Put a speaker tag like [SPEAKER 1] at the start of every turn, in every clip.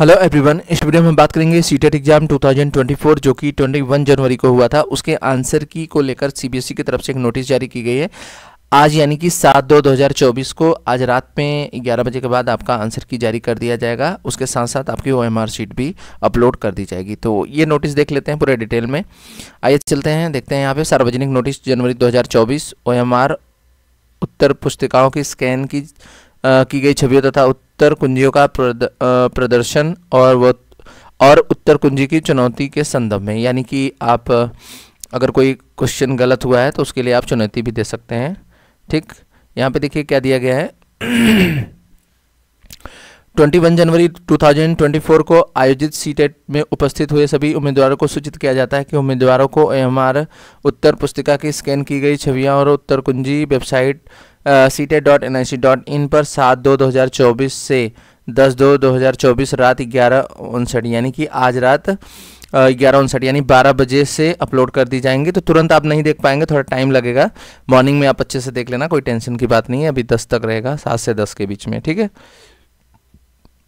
[SPEAKER 1] hello everyone इस video में हम बात करेंगे सी एग्जाम 2024 जो कि 21 जनवरी को हुआ था उसके आंसर की को लेकर सीबीएसई e की तरफ से एक नोटिस जारी की गई है आज यानी कि सात दो दो हज़ार चौबीस को आज रात में ग्यारह बजे के बाद आपका आंसर की जारी कर दिया जाएगा उसके साथ साथ आपकी ओ एम आर शीट भी अपलोड कर दी जाएगी तो ये नोटिस देख लेते हैं पूरे डिटेल में आइए चलते हैं देखते हैं यहाँ पे सार्वजनिक नोटिस जनवरी दो हज़ार चौबीस ओ एम आर उत्तर पुस्तिकाओं की स्कैन की की गई छवियों तथा उत्तर कुंजियों का प्रद, प्रदर्शन और वो और उत्तर कुंजी की चुनौती के संदर्भ में यानी कि आप अगर कोई क्वेश्चन गलत हुआ है तो उसके लिए आप चुनौती भी दे सकते हैं ठीक यहाँ पे देखिए क्या दिया गया है 21 जनवरी 2024 को आयोजित सीटेट में उपस्थित हुए सभी उम्मीदवारों को सूचित किया जाता है कि उम्मीदवारों को एमआर उत्तर पुस्तिका की स्कैन की गई छवियां और उत्तर कुंजी website CTET dot N I C dot in पर सात दो दो हज़ार चौबीस से दस दो दो हज़ार चौबीस रात ग्यारह उनसठ यानी कि आज रात ग्यारह उनसठ यानी बारह बजे से अपलोड कर दी जाएंगी तो तुरंत आप नहीं देख पाएंगे थोड़ा टाइम लगेगा मॉर्निंग में आप अच्छे से देख लेना कोई टेंशन की बात नहीं है अभी दस तक रहेगा सात से दस के बीच में ठीक है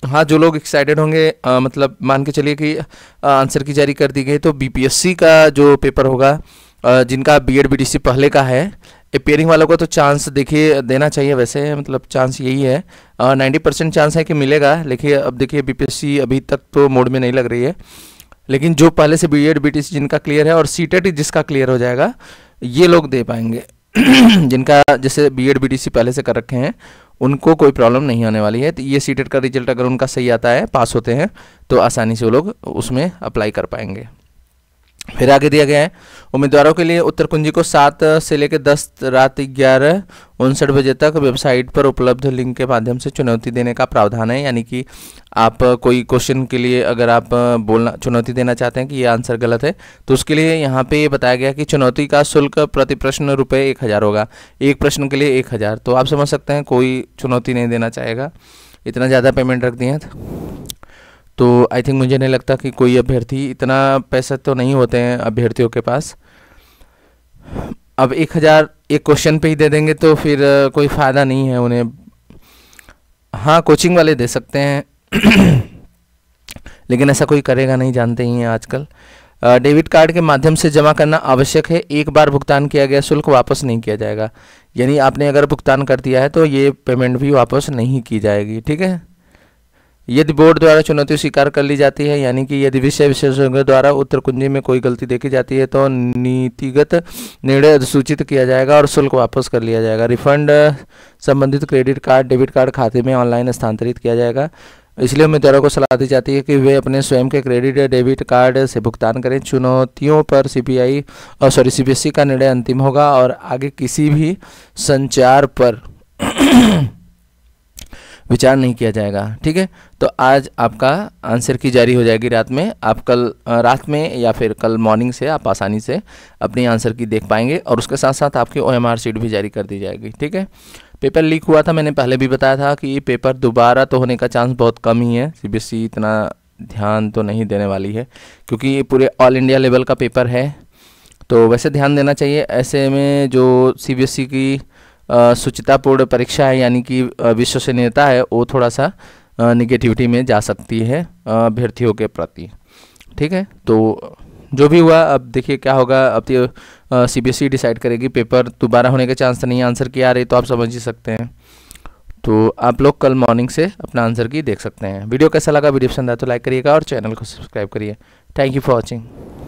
[SPEAKER 1] हाँ जो लोग एक्साइटेड होंगे आ, मतलब मान के चलिए कि आंसर की जारी कर दी गई तो बीपीएससी का जो पेपर होगा आ, जिनका बीएड बीडीसी पहले का है अपेयरिंग वालों को तो चांस देखिए देना चाहिए वैसे मतलब चांस यही है नाइन्टी परसेंट चांस है कि मिलेगा लेकिन अब देखिए बीपीएससी अभी तक तो मोड में नहीं लग रही है लेकिन जो पहले से बी एड जिनका क्लियर है और सी e जिसका क्लियर हो जाएगा ये लोग दे पाएंगे जिनका जैसे बी एड बीटीसी पहले से कर रखे हैं उनको कोई प्रॉब्लम नहीं आने वाली है तो ये सीटेट e का रिजल्ट अगर उनका सही आता है पास होते हैं तो आसानी से वो लोग उसमें अप्लाई कर पाएंगे फिर आगे दिया गया है उम्मीदवारों के लिए उत्तर कुंजी को सात से लेकर दस रात ग्यारह उनसठ बजे तक वेबसाइट पर उपलब्ध लिंक के माध्यम से चुनौती देने का प्रावधान है यानी कि आप कोई क्वेश्चन के लिए अगर आप बोलना चुनौती देना चाहते हैं कि ये आंसर गलत है तो उसके लिए यहाँ पे बताया गया कि चुनौती का शुल्क प्रति प्रश्न रुपये एक हज़ार होगा एक प्रश्न के लिए एक हज़ार तो आप समझ सकते हैं कोई चुनौती नहीं देना चाहेगा इतना ज़्यादा पेमेंट रख दिए तो आई थिंक मुझे नहीं लगता कि कोई अभ्यर्थी इतना पैसा तो नहीं होते हैं अभ्यर्थियों के पास अब एक हज़ार एक क्वेश्चन पे ही दे देंगे तो फिर कोई फ़ायदा नहीं है उन्हें हाँ कोचिंग वाले दे सकते हैं लेकिन ऐसा कोई करेगा नहीं जानते ही हैं आजकल डेबिट कार्ड के माध्यम से जमा करना आवश्यक है एक बार भुगतान किया गया शुल्क वापस नहीं किया जाएगा यानी आपने अगर भुगतान कर दिया है तो ये पेमेंट भी वापस नहीं की जाएगी ठीक है यदि बोर्ड द्वारा चुनौती स्वीकार कर ली जाती है यानी कि यदि विषय विशेषज्ञों द्वारा उत्तर कुंजी में कोई गलती देखी जाती है तो नीतिगत निर्णय अधिसूचित किया जाएगा और शुल्क वापस कर लिया जाएगा रिफंड संबंधित क्रेडिट कार्ड डेबिट कार्ड खाते में ऑनलाइन स्थानांतरित किया जाएगा इसलिए उम्मीदवारों को सलाह दी जाती है कि वे अपने स्वयं के क्रेडिट या डेबिट कार्ड से भुगतान करें चुनौतियों पर सी और सॉरी सी का निर्णय अंतिम होगा और आगे किसी भी संचार पर विचार नहीं किया जाएगा ठीक है तो आज आपका आंसर की जारी हो जाएगी रात में आप कल रात में या फिर कल मॉर्निंग से आप आसानी से अपनी आंसर की देख पाएंगे और उसके साथ साथ आपकी ओ सीट भी जारी कर दी जाएगी ठीक है पेपर लीक हुआ था मैंने पहले भी बताया था कि पेपर दोबारा तो होने का चांस बहुत कम ही है सी e इतना ध्यान तो नहीं देने वाली है क्योंकि ये पूरे ऑल इंडिया लेवल का पेपर है तो वैसे ध्यान देना चाहिए ऐसे में जो सी e की शुचितापूर्ण परीक्षा है यानी कि विश्वसनीयता है वो थोड़ा सा निगेटिविटी में जा सकती है अभ्यर्थियों के प्रति ठीक है तो जो भी हुआ अब देखिए क्या होगा अब तो C B S E decide करेगी पेपर दोबारा होने के चांस तो नहीं आंसर की आ रही तो आप समझ ही सकते हैं तो आप लोग कल मॉर्निंग से अपना आंसर की देख सकते हैं वीडियो कैसा लगा वीडियो पसंद आया तो लाइक करिएगा और चैनल को सब्सक्राइब करिए थैंक यू फॉर वॉचिंग